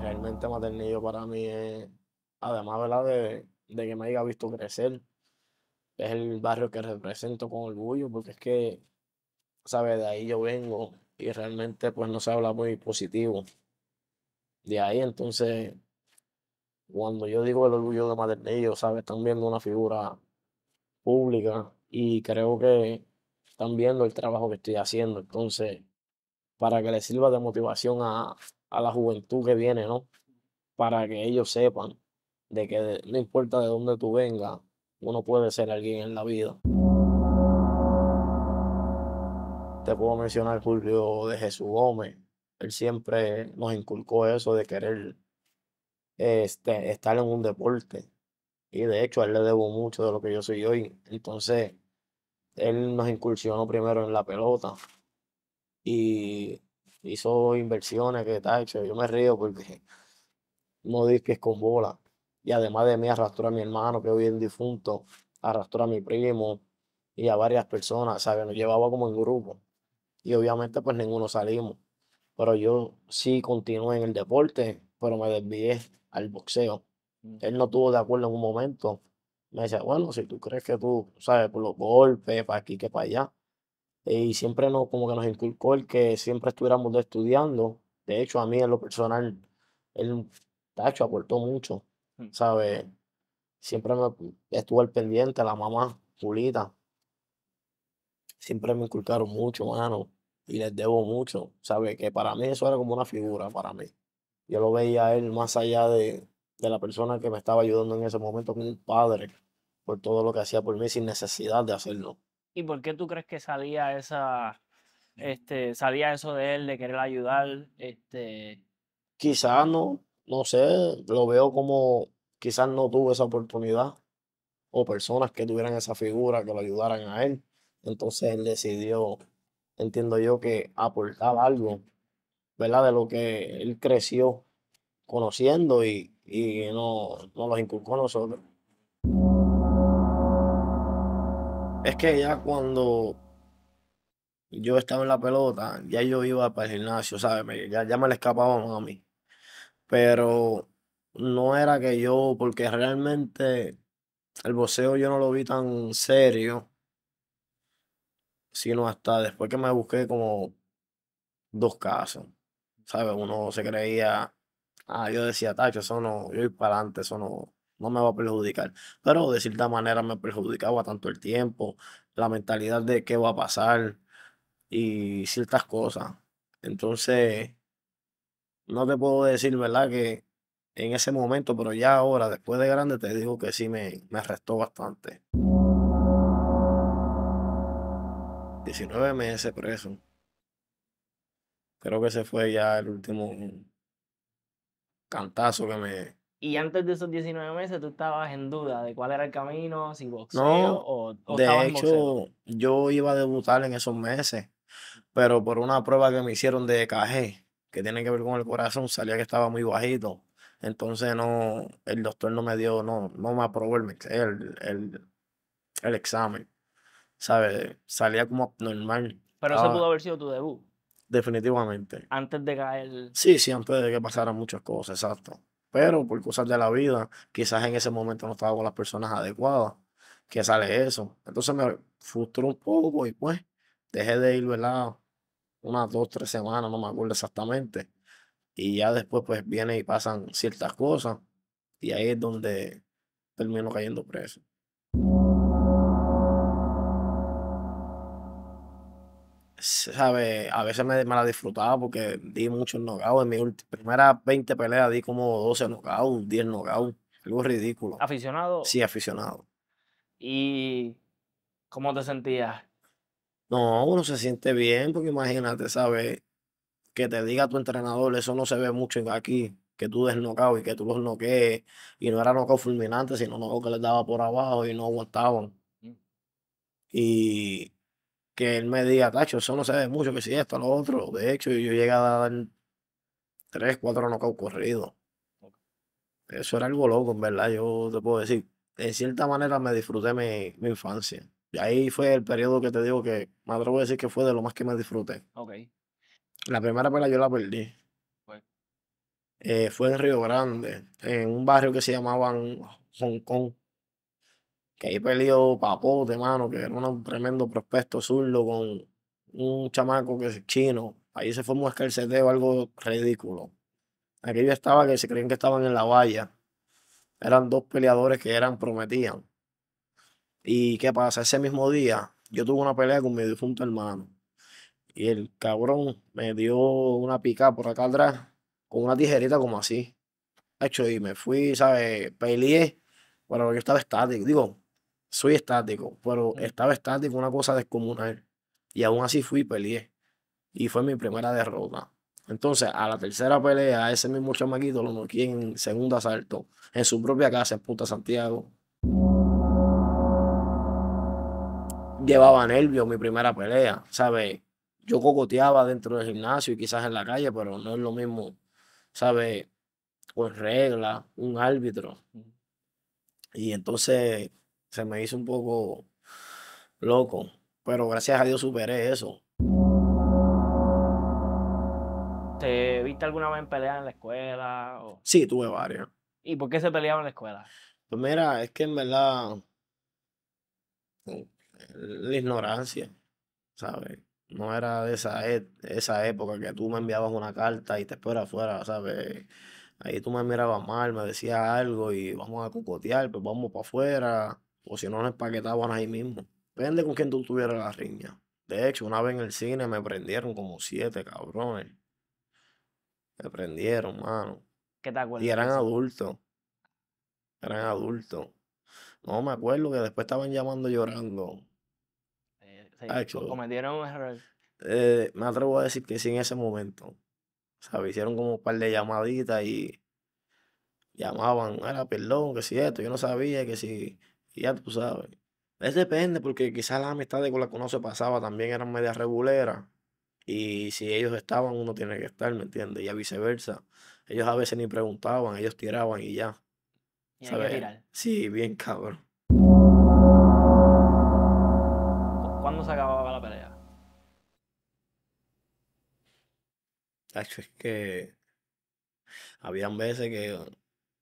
Realmente Maternillo para mí es, además De, que me haya visto crecer, es el barrio que represento con orgullo, porque es que, ¿sabes? De ahí yo vengo y realmente pues no se habla muy positivo. De ahí entonces, cuando yo digo el orgullo de Maternillo, ¿sabes? Están viendo una figura pública y creo que están viendo el trabajo que estoy haciendo. Entonces, para que le sirva de motivación a, la juventud que viene, ¿no? Para que ellos sepan de que no importa de dónde tú vengas, uno puede ser alguien en la vida. Te puedo mencionar Julio de Jesús Gómez. Él siempre nos inculcó eso de querer este, estar en un deporte. Y de hecho, a él le debo mucho de lo que yo soy hoy. Entonces, él nos incursionó primero en la pelota, y hizo inversiones que tal. Yo me río porque no es con bola. Y además de mí arrastró a mi hermano que hoy es difunto, arrastró a mi primo y a varias personas, ¿sabes? Nos llevaba como en grupo. Y obviamente pues ninguno salimos. Pero yo sí continué en el deporte, pero me desvié al boxeo. Mm. Él no estuvo de acuerdo en un momento. Me decía, bueno, si tú crees que tú, ¿sabes? Por los golpes, para aquí, que para allá eh, y siempre nos, como que nos inculcó el que siempre estuviéramos estudiando. De hecho, a mí en lo personal, el Tacho aportó mucho, mm. sabe Siempre me estuvo al pendiente, la mamá, Julita. Siempre me inculcaron mucho, mano, y les debo mucho, sabe Que para mí eso era como una figura, para mí. Yo lo veía él más allá de, de la persona que me estaba ayudando en ese momento, como un padre, por todo lo que hacía por mí sin necesidad de hacerlo. ¿Y por qué tú crees que salía esa, este, salía eso de él, de querer ayudar? Este... Quizás no, no sé, lo veo como quizás no tuvo esa oportunidad o personas que tuvieran esa figura que lo ayudaran a él. Entonces él decidió, entiendo yo, que aportar algo, ¿verdad? De lo que él creció conociendo y, no, no los inculcó a nosotros. Es que ya cuando yo estaba en la pelota, ya yo iba para el gimnasio, ¿sabes? Ya, ya me le escapaba a mí. Pero no era que yo, porque realmente el boxeo yo no lo vi tan serio, sino hasta después que me busqué como dos casos, ¿sabes? Uno se creía, ah, yo decía, tacho, eso no, yo ir para adelante, eso no, no me va a perjudicar. Pero de cierta manera me perjudicaba tanto el tiempo, la mentalidad de qué va a pasar y ciertas cosas. Entonces, no te puedo decir, ¿verdad? Que en ese momento, pero ya ahora, después de grande, te digo que sí me, me bastante. 19 meses preso. Creo que ese fue ya el último cantazo que me, y antes de esos 19 meses tú estabas en duda de cuál era el camino, si boxeo no, o, De hecho, yo iba a debutar en esos meses, pero por una prueba que me hicieron de EKG, que tiene que ver con el corazón, salía que estaba muy bajito. Entonces no, el doctor no me dio, no, no me aprobó el, el, examen. ¿Sabes? Salía como normal. Pero eso pudo haber sido tu debut. Definitivamente. Antes de caer. Sí, sí, antes de que pasaran muchas cosas, exacto pero por cosas de la vida, quizás en ese momento no estaba con las personas adecuadas, que sale eso. Entonces me frustró un poco y pues dejé de ir, ¿verdad? Unas dos, tres semanas, no me acuerdo exactamente. Y ya después pues viene y pasan ciertas cosas y ahí es donde termino cayendo preso. sabe A veces me, me, la disfrutaba porque di muchos knockouts. En mis primeras 20 peleas di como 12 knockouts, 10 knockouts. Algo ridículo. ¿Aficionado? Sí, aficionado. ¿Y cómo te sentías? No, uno se siente bien porque imagínate, ¿sabes? Que te diga tu entrenador, eso no se ve mucho aquí que tú des knockout y que tú los noquees. Y no era knockout fulminantes, sino knockout que les daba por abajo y no aguantaban. Mm. Y que él me diga, Tacho, eso no se ve mucho, que si esto, lo otro. De hecho, yo llegué a dar tres, cuatro knockouts corridos. Eso era algo loco, en verdad, yo te puedo decir. En cierta manera me disfruté mi, mi, infancia. Y ahí fue el periodo que te digo que me atrevo a decir que fue de lo más que me disfruté. La primera pelea yo la perdí. Eh, fue en Río Grande, en un barrio que se llamaba Hong Kong que ahí peleó Papote, mano, que era un tremendo prospecto zurdo con un chamaco que es chino. Ahí se fue un o algo ridículo. Aquí yo estaba que se creían que estaban en la valla. Eran dos peleadores que eran, prometían. ¿Y qué pasa? Ese mismo día yo tuve una pelea con mi difunto hermano. Y el cabrón me dio una picada por acá atrás con una tijerita como así. Hecho, y me fui, ¿sabes? Peleé. pero yo estaba estático. Digo, soy estático, pero mm. estaba estático una cosa descomunal. Y aún así fui y peleé. Y fue mi primera derrota. Entonces, a la tercera pelea, ese mismo chamaquito lo noqué en segundo asalto, en su propia casa, en Puta Santiago. Llevaba nervios mi primera pelea, ¿sabes? Yo cocoteaba dentro del gimnasio y quizás en la calle, pero no es lo mismo, ¿sabes? Con regla, un árbitro. Mm. Y entonces se me hizo un poco loco, pero gracias a Dios superé eso. ¿Te viste alguna vez en en la escuela? Sí, tuve varias. ¿Y por qué se peleaban en la escuela? Pues mira, es que en verdad la ignorancia, ¿sabes? No era de esa, e, esa época que tú me enviabas una carta y te esperas afuera, ¿sabes? Ahí tú me mirabas mal, me decías algo y vamos a cocotear, pues vamos para afuera. O si no, nos empaquetaban ahí mismo. Depende con quién tú tuvieras la riña. De hecho, una vez en el cine me prendieron como siete cabrones. Me prendieron, mano. ¿Qué te acuerdas? Y eran adultos. Eran adultos. No, me acuerdo que después estaban llamando llorando. Eh, cometieron un error. Eh, me atrevo a decir que sí en ese momento. O me Hicieron como un par de llamaditas y llamaban, era perdón, que si esto, yo no sabía, que si ya tú sabes. Es depende, porque quizás las amistades con las que uno se pasaba también eran media regulera Y si ellos estaban, uno tiene que estar, ¿me entiendes? Y a viceversa. Ellos a veces ni preguntaban, ellos tiraban y ya. Y Sí, bien cabrón. ¿Cuándo se acababa la pelea? es que habían veces que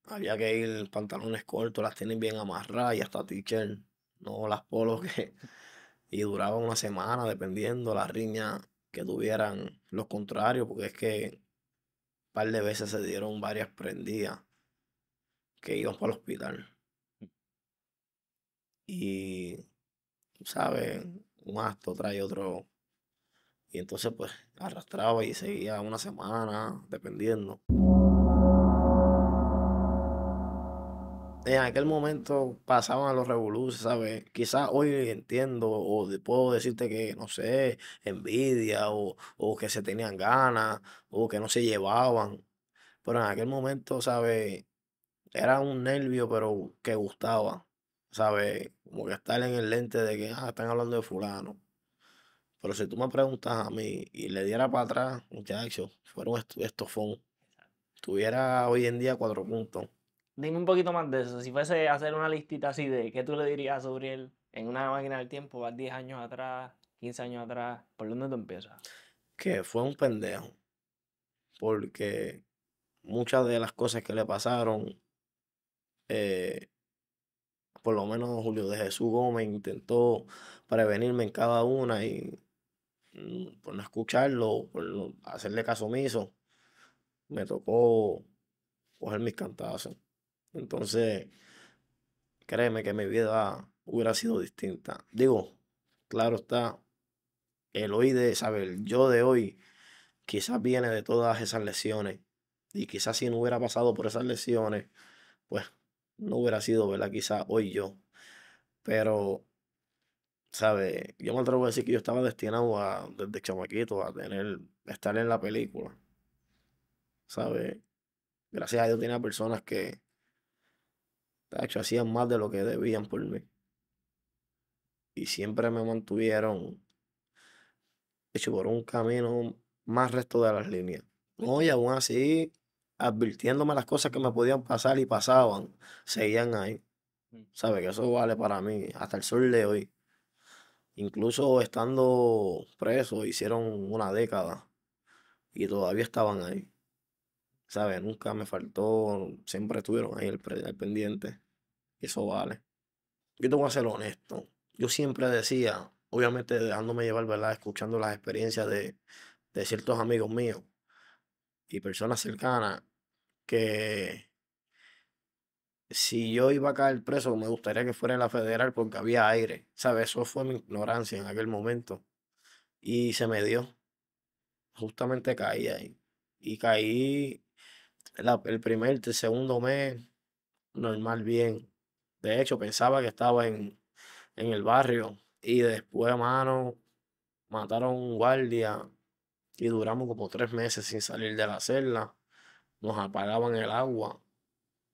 había que ir pantalones cortos, las tienen bien amarradas y hasta teacher, no las polos que. Y duraba una semana dependiendo la riña que tuvieran los contrarios, porque es que un par de veces se dieron varias prendidas que iban para el hospital. Y, ¿sabes? Un acto trae otro. Y entonces, pues, arrastraba y seguía una semana, dependiendo. en aquel momento pasaban a los revoluciones, ¿sabes? Quizás hoy entiendo o puedo decirte que, no sé, envidia o, que se tenían ganas o que no se llevaban. Pero en aquel momento, ¿sabes? Era un nervio, pero que gustaba, ¿sabes? Como que estar en el lente de que, ah, están hablando de fulano. Pero si tú me preguntas a mí y le diera para atrás, muchachos, fueron estos estofón. Tuviera hoy en día cuatro puntos. Dime un poquito más de eso. Si fuese a hacer una listita así de qué tú le dirías sobre él en una máquina del tiempo, 10 años atrás, 15 años atrás, ¿por dónde tú empiezas? Que fue un pendejo. Porque muchas de las cosas que le pasaron, eh, por lo menos Julio de Jesús Gómez intentó prevenirme en cada una y mm, por no escucharlo, por hacerle caso omiso, me tocó coger mis cantazos. Entonces, créeme que mi vida hubiera sido distinta. Digo, claro está, el hoy de, saber yo de hoy, quizás viene de todas esas lesiones. Y quizás si no hubiera pasado por esas lesiones, pues no hubiera sido, ¿verdad? Quizás hoy yo. Pero, ¿sabes? Yo me atrevo a decir que yo estaba destinado a, desde chamaquito a tener, estar en la película. ¿Sabes? Gracias a Dios tenía personas que, hecho, hacían más de lo que debían por mí. Y siempre me mantuvieron hecho por un camino más resto de las líneas. Hoy, aún así, advirtiéndome las cosas que me podían pasar y pasaban, seguían ahí. Mm. ¿Sabes? Que eso vale para mí hasta el sol de hoy. Incluso estando preso, hicieron una década y todavía estaban ahí. ¿sabes? Nunca me faltó, siempre estuvieron ahí al, pendiente. eso vale. Yo tengo que ser honesto. Yo siempre decía, obviamente dejándome llevar, ¿verdad? Escuchando las experiencias de, de ciertos amigos míos y personas cercanas, que si yo iba a caer preso, me gustaría que fuera en la federal porque había aire. ¿Sabes? Eso fue mi ignorancia en aquel momento. Y se me dio. Justamente caí ahí. Y caí el primer, el segundo mes, normal, bien. De hecho, pensaba que estaba en, el barrio. Y después, mano, mataron un guardia y duramos como tres meses sin salir de la celda. Nos apagaban el agua.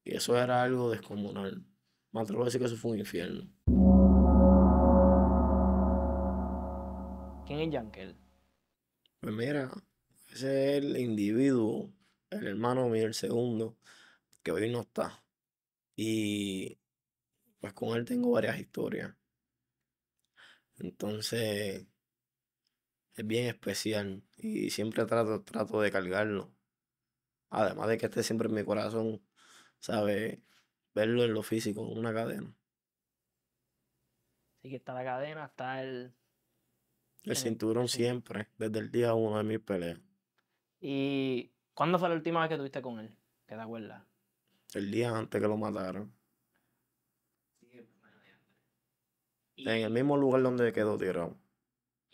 Y eso era algo descomunal. Me atrevo a decir que eso fue un infierno. ¿Quién es Yankel? Pues mira, ese es el individuo el hermano mío, el segundo, que hoy no está. Y pues con él tengo varias historias. Entonces, es bien especial y siempre trato, trato de cargarlo. Además de que esté siempre en mi corazón, sabe Verlo en lo físico, una cadena. Así que está la cadena, está el... El cinturón siempre, desde el día uno de mi pelea Y ¿Cuándo fue la última vez que tuviste con él? ¿Qué te acuerdas? El día antes que lo mataron. antes. en el mismo lugar donde quedó tirado.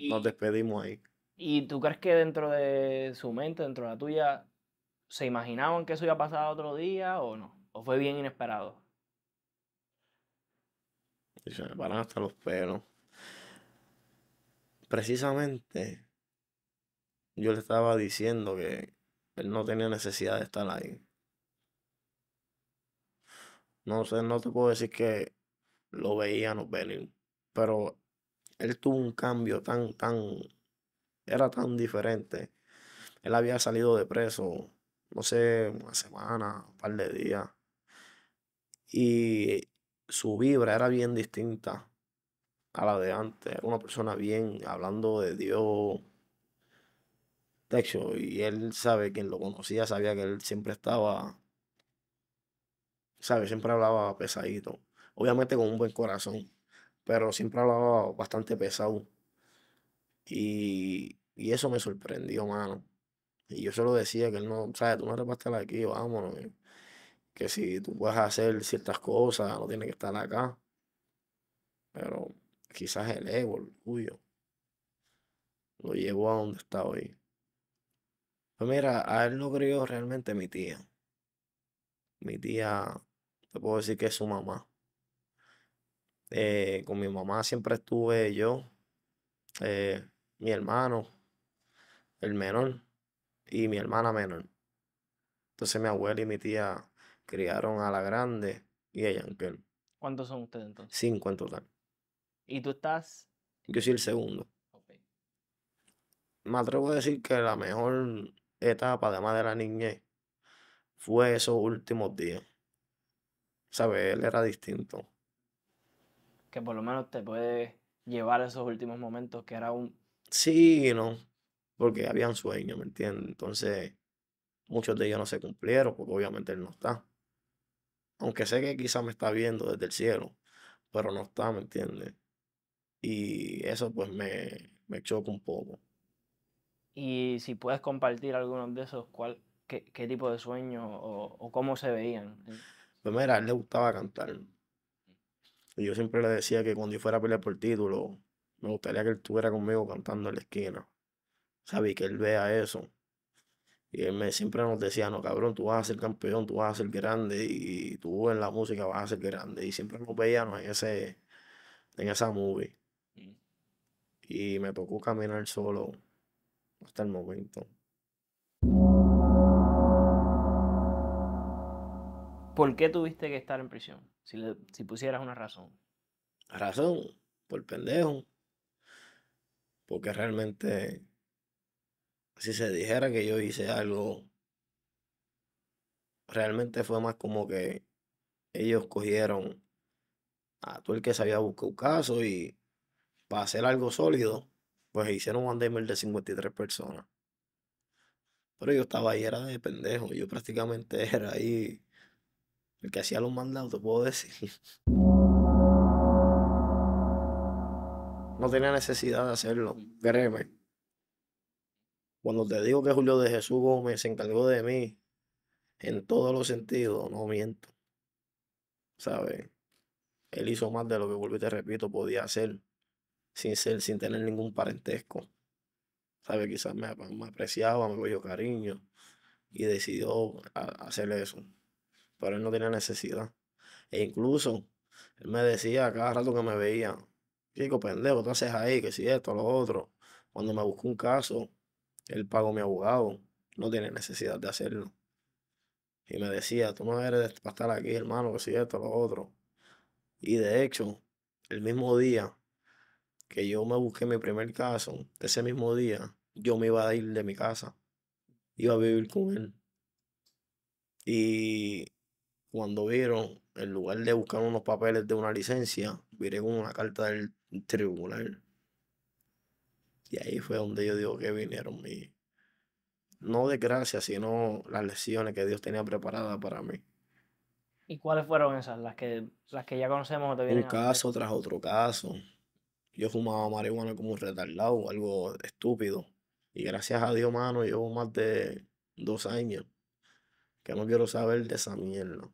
Nos despedimos ahí. ¿Y tú crees que dentro de su mente, dentro de la tuya, se imaginaban que eso iba a pasar otro día o no? ¿O fue bien inesperado? se me paran hasta los pelos. Precisamente, yo le estaba diciendo que él no tenía necesidad de estar ahí. No sé, no te puedo decir que lo veían o venir, pero él tuvo un cambio tan, tan, era tan diferente. Él había salido de preso, no sé, una semana, un par de días. Y su vibra era bien distinta a la de antes. Era una persona bien hablando de Dios, y él sabe, quien lo conocía, sabía que él siempre estaba, sabe, siempre hablaba pesadito. Obviamente con un buen corazón, pero siempre hablaba bastante pesado. Y, eso me sorprendió, mano. Y yo solo decía que él no, sabes, tú no a estar aquí, vámonos. Que si tú puedes hacer ciertas cosas, no tienes que estar acá. Pero quizás el ego, el orgullo, lo llevó a donde está hoy. Pues mira, a él lo crió realmente mi tía. Mi tía, te puedo decir que es su mamá. Eh, con mi mamá siempre estuve yo, eh, mi hermano, el menor, y mi hermana menor. Entonces mi abuela y mi tía criaron a la grande y a Yankel. ¿Cuántos son ustedes entonces? Cinco en total. ¿Y tú estás? Yo soy el segundo. Me atrevo a decir que la mejor etapa, además de la niñez, fue esos últimos días. ¿Sabes? Él era distinto. Que por lo menos te puede llevar esos últimos momentos que era un... Sí, no. Porque habían sueño, ¿me entiendes? Entonces, muchos de ellos no se cumplieron porque obviamente él no está. Aunque sé que quizá me está viendo desde el cielo, pero no está, ¿me entiendes? Y eso pues me, me choca un poco. Y si puedes compartir algunos de esos, ¿cuál, qué, tipo de sueños o, cómo se veían? Eh. Pues a él le gustaba cantar. Y yo siempre le decía que cuando yo fuera a pelear por título, me gustaría que él estuviera conmigo cantando en la esquina. ¿Sabes? Que él vea eso. Y él me, siempre nos decía, no, cabrón, tú vas a ser campeón, tú vas a ser grande y, tú en la música vas a ser grande. Y siempre nos veíamos en, ese, en esa movie. Mm. Y me tocó caminar solo hasta el momento. ¿Por qué tuviste que estar en prisión? Si, pusieras una razón. Razón, por pendejo. Porque realmente, si se dijera que yo hice algo, realmente fue más como que ellos cogieron a todo el que sabía buscar un caso y para hacer algo sólido, pues hicieron un Damer de 53 personas. Pero yo estaba ahí, era de pendejo. Yo prácticamente era ahí el que hacía los mandados, te puedo decir. No tenía necesidad de hacerlo, créeme. Cuando te digo que Julio de Jesús Gómez se encargó de mí, en todos los sentidos, no miento. ¿Sabes? Él hizo más de lo que, vuelvo y te repito, podía hacer sin ser, sin tener ningún parentesco. ¿Sabe? Quizás me, apreciaba, me cogió cariño y decidió hacerle eso. Pero él no tenía necesidad. E incluso él me decía cada rato que me veía, chico pendejo, tú haces ahí, que si esto, lo otro. Cuando me buscó un caso, él pagó mi abogado, no tiene necesidad de hacerlo. Y me decía, tú no eres para estar aquí, hermano, que si esto, lo otro. Y de hecho, el mismo día que yo me busqué mi primer caso, ese mismo día yo me iba a ir de mi casa. Iba a vivir con él. Y cuando vieron, en lugar de buscar unos papeles de una licencia, vieron una carta del tribunal. Y ahí fue donde yo digo que vinieron mi no gracia, sino las lesiones que Dios tenía preparadas para mí. ¿Y cuáles fueron esas? Las que, las que ya conocemos. Un caso tras otro caso yo fumaba marihuana como un retardado algo estúpido. Y gracias a Dios, mano, llevo más de dos años que no quiero saber de esa mierda.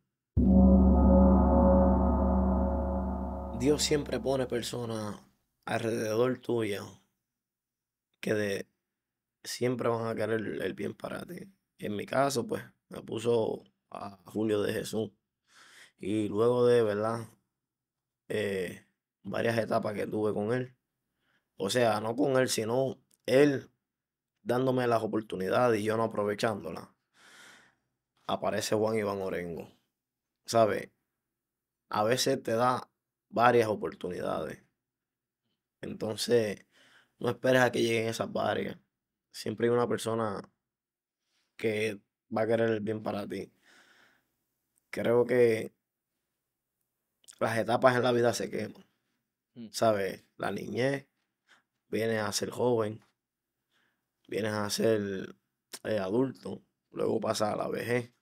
Dios siempre pone personas alrededor tuya que de, siempre van a querer el, bien para ti. En mi caso, pues, me puso a Julio de Jesús. Y luego de, ¿verdad? Eh, varias etapas que tuve con él. O sea, no con él, sino él dándome las oportunidades y yo no aprovechándolas. Aparece Juan Iván Orengo. ¿Sabes? A veces te da varias oportunidades. Entonces, no esperes a que lleguen esas varias. Siempre hay una persona que va a querer el bien para ti. Creo que las etapas en la vida se queman. Mm. ¿Sabes? La niñez, vienes a ser joven, vienes a ser eh, adulto, luego pasa a la vejez.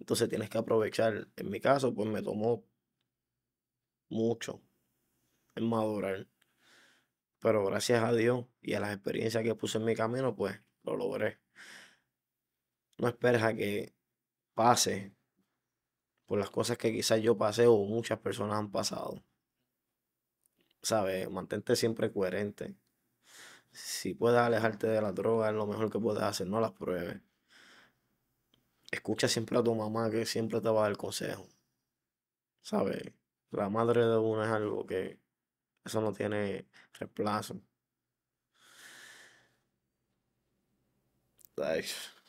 Entonces tienes que aprovechar. En mi caso, pues me tomó mucho en madurar. Pero gracias a Dios y a las experiencias que puse en mi camino, pues lo logré. No esperes a que pase por las cosas que quizás yo pasé o muchas personas han pasado. ¿sabes? Mantente siempre coherente. Si puedes alejarte de la droga, es lo mejor que puedes hacer, no las pruebes. Escucha siempre a tu mamá que siempre te va a dar consejo. ¿Sabes? La madre de uno es algo que eso no tiene reemplazo.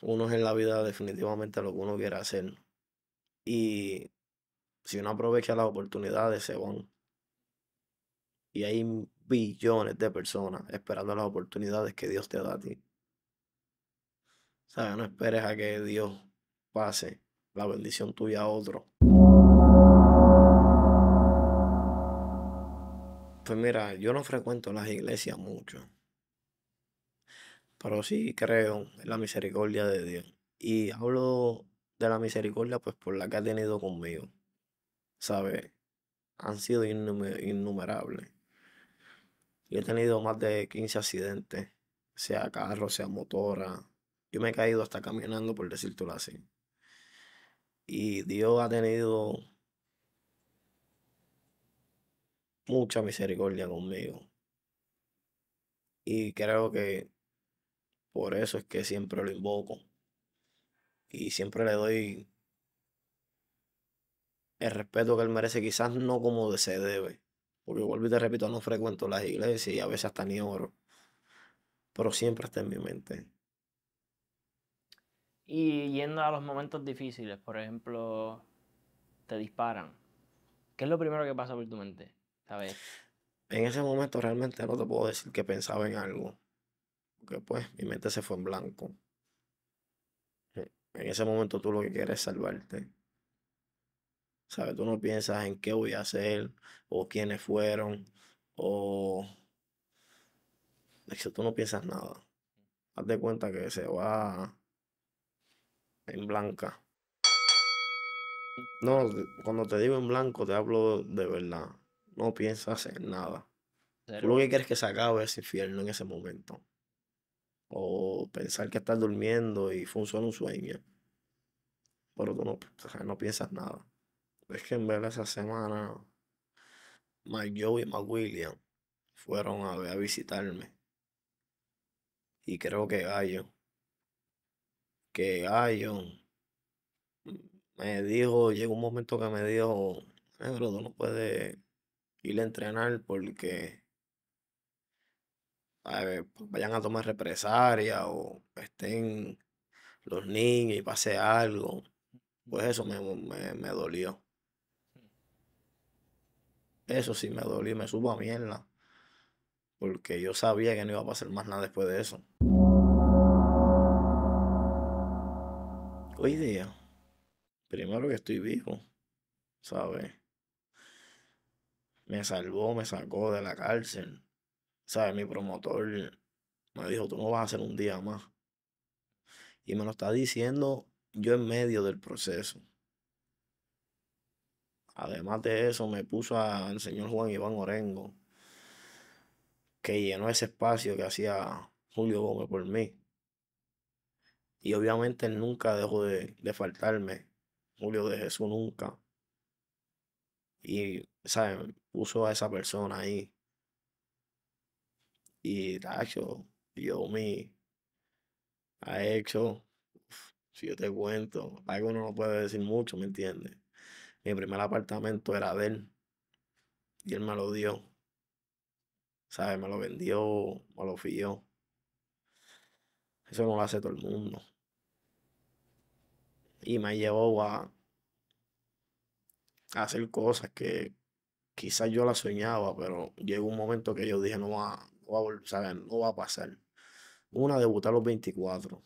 Uno es en la vida definitivamente lo que uno quiere hacer. Y si uno aprovecha las oportunidades, se van. Y hay billones de personas esperando las oportunidades que Dios te da a ti. sea, No esperes a que Dios pase la bendición tuya a otro. Pues mira, yo no frecuento las iglesias mucho. Pero sí creo en la misericordia de Dios. Y hablo de la misericordia pues por la que ha tenido conmigo. ¿Sabes? Han sido innumerables yo he tenido más de 15 accidentes, sea carro, sea motora. Yo me he caído hasta caminando, por decirlo así. Y Dios ha tenido mucha misericordia conmigo. Y creo que por eso es que siempre lo invoco. Y siempre le doy el respeto que él merece, quizás no como se debe, porque vuelvo y te repito, no frecuento las iglesias y a veces hasta ni oro. Pero siempre está en mi mente. Y yendo a los momentos difíciles, por ejemplo, te disparan. ¿Qué es lo primero que pasa por tu mente? ¿Sabes? En ese momento realmente no te puedo decir que pensaba en algo. Porque pues mi mente se fue en blanco. En ese momento tú lo que quieres es salvarte. ¿Sabes? Tú no piensas en qué voy a hacer o quiénes fueron o... eso tú no piensas nada. Haz de cuenta que se va en blanca. No, cuando te digo en blanco te hablo de verdad. No piensas en nada. Tú lo que quieres que se acabe ese infierno en ese momento. O pensar que estás durmiendo y funciona un sueño. Pero tú no, no piensas nada. Es que en de esa semana Mike Joe y Mike William fueron a, a visitarme. Y creo que Gallo. Que Gallo me dijo, llegó un momento que me dijo, Pedro tú no puedes ir a entrenar porque pues vayan a tomar represaria o estén los niños y pase algo. Pues eso me, me dolió. Eso sí me dolió y me supo a mierda. Porque yo sabía que no iba a pasar más nada después de eso. Hoy día, primero que estoy vivo, ¿sabes? Me salvó, me sacó de la cárcel. ¿Sabes? Mi promotor me dijo, tú no vas a hacer un día más. Y me lo está diciendo yo en medio del proceso. Además de eso, me puso al señor Juan Iván Orengo, que llenó ese espacio que hacía Julio Gómez por mí. Y obviamente nunca dejó de, faltarme. Julio de Jesús nunca. Y, ¿sabes? Puso a esa persona ahí. Y, tacho, yo me ha hecho, si yo te cuento, algo no lo puede decir mucho, ¿me entiendes? Mi primer apartamento era de él. Y él me lo dio. ¿Sabes? Me lo vendió, me lo fió. Eso no lo hace todo el mundo. Y me llevó a, hacer cosas que quizás yo las soñaba, pero llegó un momento que yo dije, no va, no va, a, pasar. Una, debutar a los 24.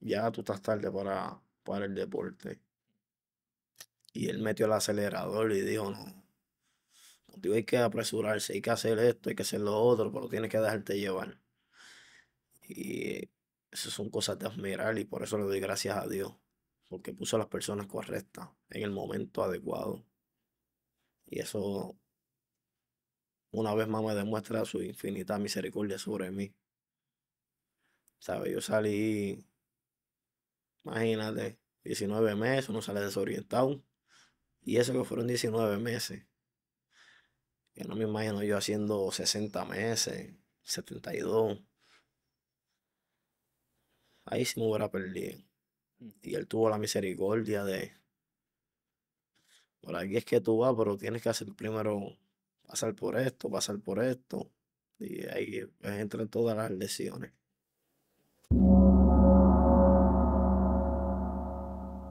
Ya tú estás tarde para, para el deporte. Y él metió el acelerador y dijo, no, contigo hay que apresurarse, hay que hacer esto, hay que hacer lo otro, pero tienes que dejarte llevar. Y esas son cosas de admirar y por eso le doy gracias a Dios, porque puso a las personas correctas en el momento adecuado. Y eso una vez más me demuestra su infinita misericordia sobre mí. ¿Sabes? Yo salí, imagínate, 19 meses, uno sale desorientado. Y eso que fueron 19 meses. que no me imagino yo haciendo 60 meses, 72. Ahí sí me hubiera perdido. Mm. Y él tuvo la misericordia de. Por aquí es que tú vas, pero tienes que hacer primero pasar por esto, pasar por esto. Y ahí entran todas las lesiones.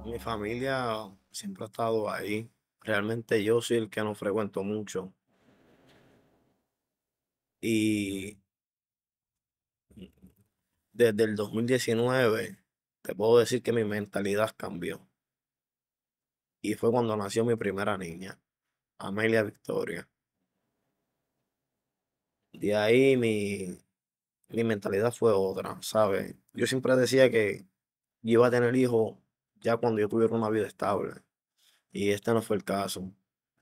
Mi familia siempre ha estado ahí. Realmente yo soy el que no frecuento mucho. Y desde el 2019 te puedo decir que mi mentalidad cambió. Y fue cuando nació mi primera niña, Amelia Victoria. De ahí mi, mi mentalidad fue otra, ¿sabes? Yo siempre decía que iba a tener hijos ya cuando yo tuviera una vida estable. Y este no fue el caso.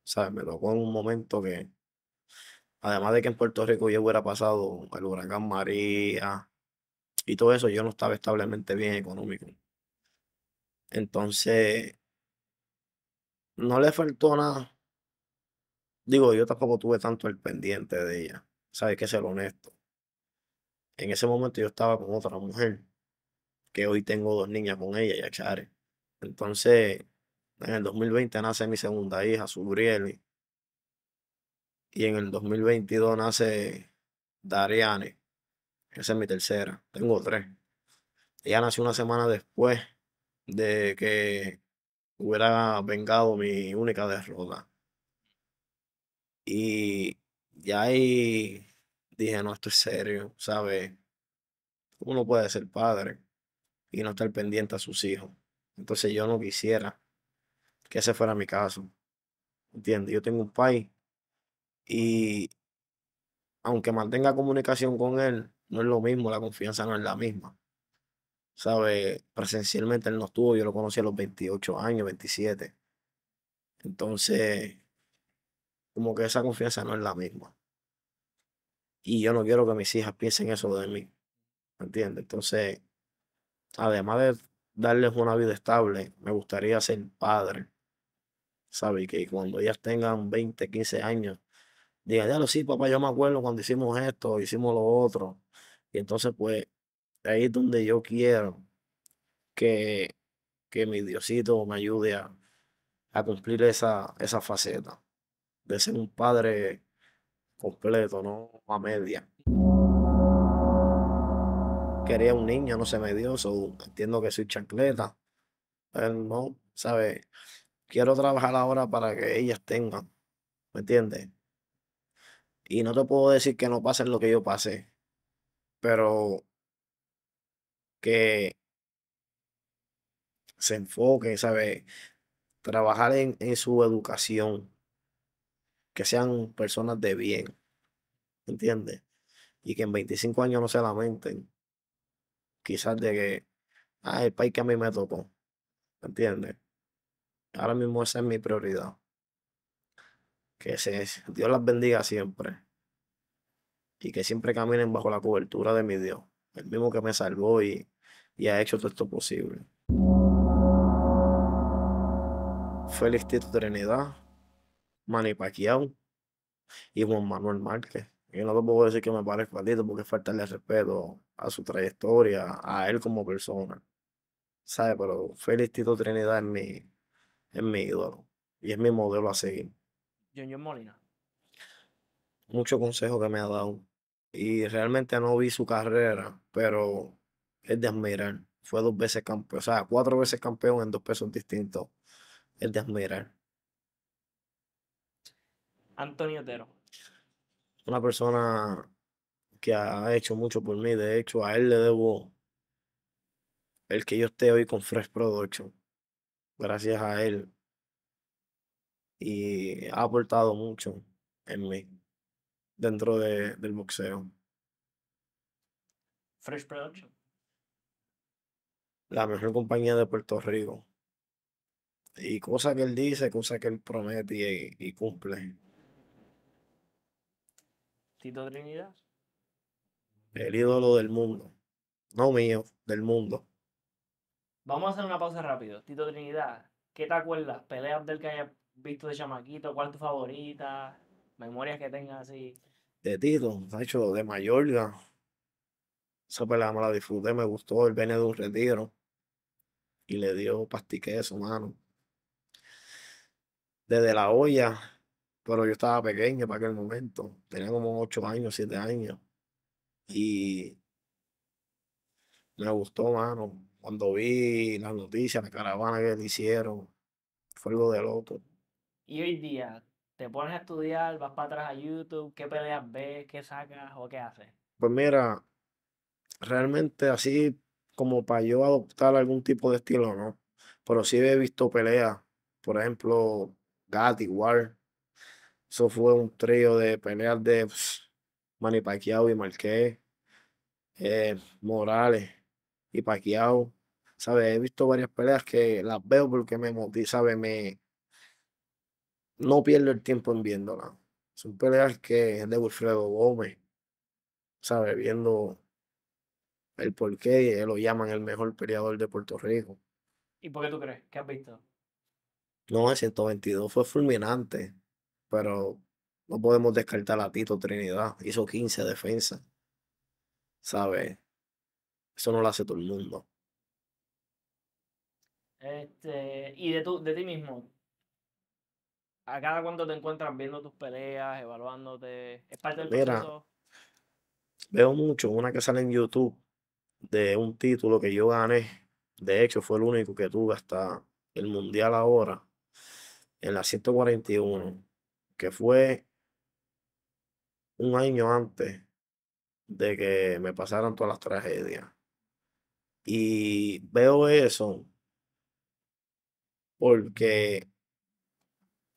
¿Sabes? Me tocó en un momento que, además de que en Puerto Rico yo hubiera pasado el huracán María y todo eso, yo no estaba establemente bien económico. Entonces, no le faltó nada. Digo, yo tampoco tuve tanto el pendiente de ella. ¿Sabes? Que ser honesto. En ese momento yo estaba con otra mujer, que hoy tengo dos niñas con ella, Yachare. Entonces, en el 2020 nace mi segunda hija, Subrieli. Y en el 2022 nace Dariane. Esa es mi tercera. Tengo tres. Ella nació una semana después de que hubiera vengado mi única derrota. Y ya ahí dije, no, esto es serio, ¿sabes? Uno puede ser padre y no estar pendiente a sus hijos. Entonces yo no quisiera que ese fuera mi caso. ¿Entiendes? Yo tengo un país y aunque mantenga comunicación con él, no es lo mismo, la confianza no es la misma. ¿Sabe? Presencialmente él no estuvo, yo lo conocí a los 28 años, 27. Entonces, como que esa confianza no es la misma. Y yo no quiero que mis hijas piensen eso de mí. ¿Me entiendes? Entonces, además de darles una vida estable, me gustaría ser padre. ¿sabes? Que cuando ellas tengan 20, 15 años, digan, ya lo sí, papá, yo me acuerdo cuando hicimos esto, hicimos lo otro. Y entonces, pues, ahí es donde yo quiero que, que mi Diosito me ayude a, cumplir esa, esa faceta de ser un padre completo, no a media. Quería un niño, no sé, me dio, o entiendo que soy chancleta. Pero no, ¿sabes? quiero trabajar ahora para que ellas tengan, ¿me entiendes? Y no te puedo decir que no pasen lo que yo pasé, pero que se enfoquen, ¿sabes? Trabajar en, su educación, que sean personas de bien, ¿me entiendes? Y que en 25 años no se lamenten, quizás de que, ah, el país que a mí me tocó, ¿me entiendes? Ahora mismo esa es mi prioridad. Que se, Dios las bendiga siempre. Y que siempre caminen bajo la cobertura de mi Dios. El mismo que me salvó y, ha hecho todo esto posible. Félix Tito Trinidad, Manny Pacquiao y Juan Manuel Márquez. Yo no te puedo decir que me parezco a porque porque faltarle respeto a su trayectoria, a él como persona. ¿Sabes? Pero Félix Tito Trinidad es mi, es mi ídolo y es mi modelo a seguir. John Molina. Mucho consejo que me ha dado. Y realmente no vi su carrera, pero es de admirar. Fue dos veces campeón, o sea, cuatro veces campeón en dos pesos distintos. Es de admirar. Antonio Otero. Una persona que ha hecho mucho por mí. De hecho, a él le debo el que yo esté hoy con Fresh Production gracias a él. Y ha aportado mucho en mí dentro del boxeo. Fresh Production. La mejor compañía de Puerto Rico. Y cosa que él dice, cosas que él promete y, y cumple. Tito Trinidad. El ídolo del mundo. No mío, del mundo. Vamos a hacer una pausa rápido. Tito Trinidad, ¿qué te acuerdas? Peleas del que hayas visto de chamaquito, ¿cuál es tu favorita? Memorias que tengas así. De Tito, ha hecho de Mayorga. Esa pelea me la disfruté, me gustó. El viene de un retiro. Y le dio pastiqueso, mano. Desde la olla, pero yo estaba pequeño para aquel momento. Tenía como 8 años, 7 años. Y me gustó, mano cuando vi las noticias, la caravana que le hicieron, fue algo del otro. Y hoy día, ¿te pones a estudiar, vas para atrás a YouTube? ¿Qué peleas ves? ¿Qué sacas o qué haces? Pues mira, realmente así como para yo adoptar algún tipo de estilo, ¿no? Pero sí he visto peleas, por ejemplo, Gatti, War. Eso fue un trío de peleas de Manny y marqué, eh, Morales y Paquiao, ¿sabes? He visto varias peleas que las veo porque me motiva, ¿sabes? Me, no pierdo el tiempo en viéndolas. Son peleas que es de Wilfredo Gómez, ¿sabes? Viendo el porqué, eh, lo llaman el mejor peleador de Puerto Rico. ¿Y por qué tú crees? ¿Qué has visto? No, el 122 fue fulminante, pero no podemos descartar a Tito Trinidad. Hizo 15 defensas. ¿Sabes? Eso no lo hace todo el mundo. Este, y de, de ti mismo. ¿A cada cuando te encuentras viendo tus peleas, evaluándote? ¿Es parte del proceso? Veo mucho una que sale en YouTube de un título que yo gané. De hecho, fue el único que tuve hasta el mundial ahora, en la 141, que fue un año antes de que me pasaran todas las tragedias. Y veo eso porque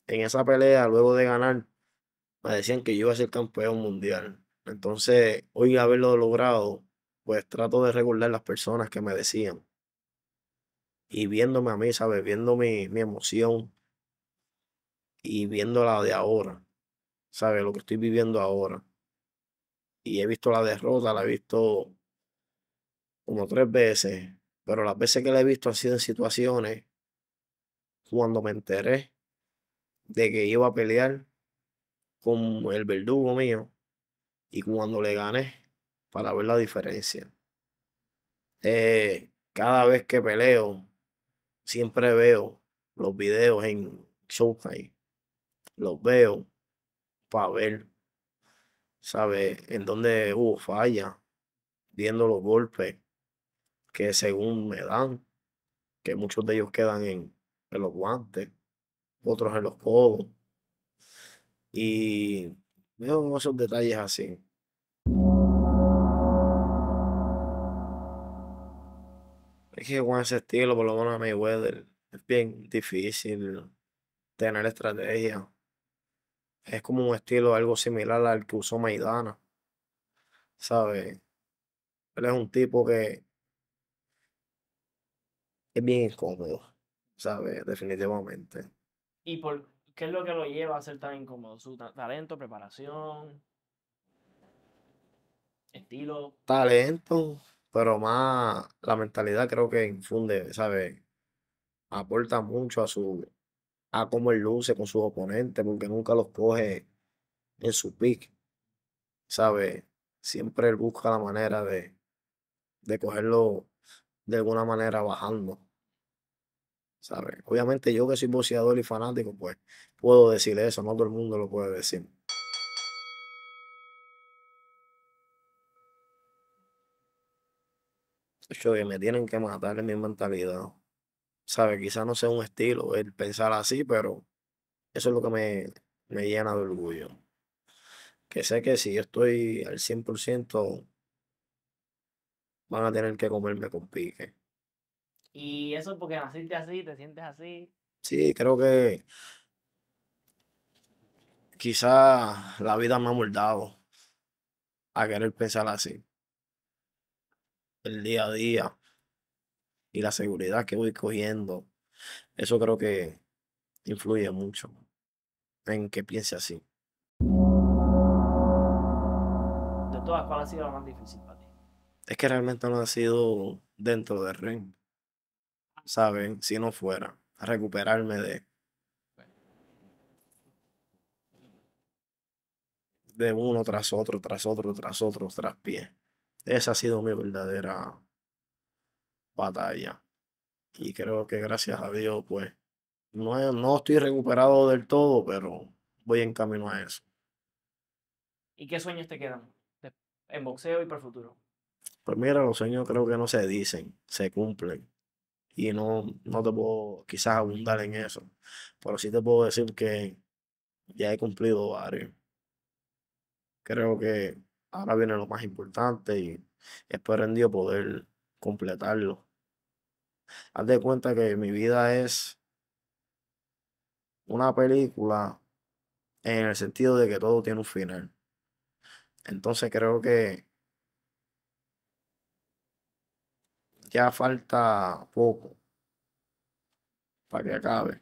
en esa pelea, luego de ganar, me decían que yo iba a ser campeón mundial. Entonces, hoy haberlo logrado, pues trato de recordar las personas que me decían. Y viéndome a mí, ¿sabes? Viendo mi, emoción y viendo la de ahora, ¿sabes? Lo que estoy viviendo ahora. Y he visto la derrota, la he visto como tres veces, pero las veces que le he visto han sido en situaciones cuando me enteré de que iba a pelear con el verdugo mío y cuando le gané para ver la diferencia. Eh, cada vez que peleo, siempre veo los videos en showcase. los veo para ver, ¿sabes? En dónde hubo falla, viendo los golpes, que según me dan, que muchos de ellos quedan en, los guantes, otros en los codos. Y veo esos detalles así. Es que con ese estilo, por lo menos a Mayweather, es bien difícil tener estrategia. Es como un estilo algo similar al que usó Maidana. ¿Sabes? Él es un tipo que es bien incómodo, ¿sabes? Definitivamente. ¿Y por qué es lo que lo lleva a ser tan incómodo? ¿Su talento, preparación? ¿Estilo? Talento, pero más la mentalidad creo que infunde, ¿sabes? Aporta mucho a su a cómo él luce con sus oponentes, porque nunca los coge en su pick. ¿Sabes? Siempre él busca la manera de, de cogerlo de alguna manera bajando. ¿Sabe? Obviamente yo que soy boxeador y fanático, pues puedo decir eso, no todo el mundo lo puede decir. Yo me tienen que matar en mi mentalidad. ¿Sabe? Quizás no sea un estilo el pensar así, pero eso es lo que me, me llena de orgullo. Que sé que si yo estoy al 100%, van a tener que comerme con pique. Y eso es porque naciste así, te sientes así. Sí, creo que quizás la vida me ha moldado a querer pensar así. El día a día y la seguridad que voy cogiendo, eso creo que influye mucho en que piense así. De todas, ¿cuál ha sido la más difícil es que realmente no ha sido dentro del ring. ¿Saben? Si no fuera, a recuperarme de. De uno tras otro, tras otro, tras otro, tras pie. Esa ha sido mi verdadera batalla. Y creo que gracias a Dios, pues, no, no estoy recuperado del todo, pero voy en camino a eso. ¿Y qué sueños te quedan en boxeo y para el futuro? Pues mira, los sueños creo que no se dicen, se cumplen. Y no, no te puedo quizás abundar en eso. Pero sí te puedo decir que ya he cumplido varios. Creo que ahora viene lo más importante y espero en Dios poder completarlo. Haz de cuenta que mi vida es una película en el sentido de que todo tiene un final. Entonces creo que ya falta poco para que acabe.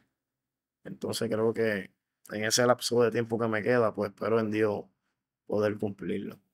Entonces creo que en ese lapso de tiempo que me queda, pues espero en Dios poder cumplirlo.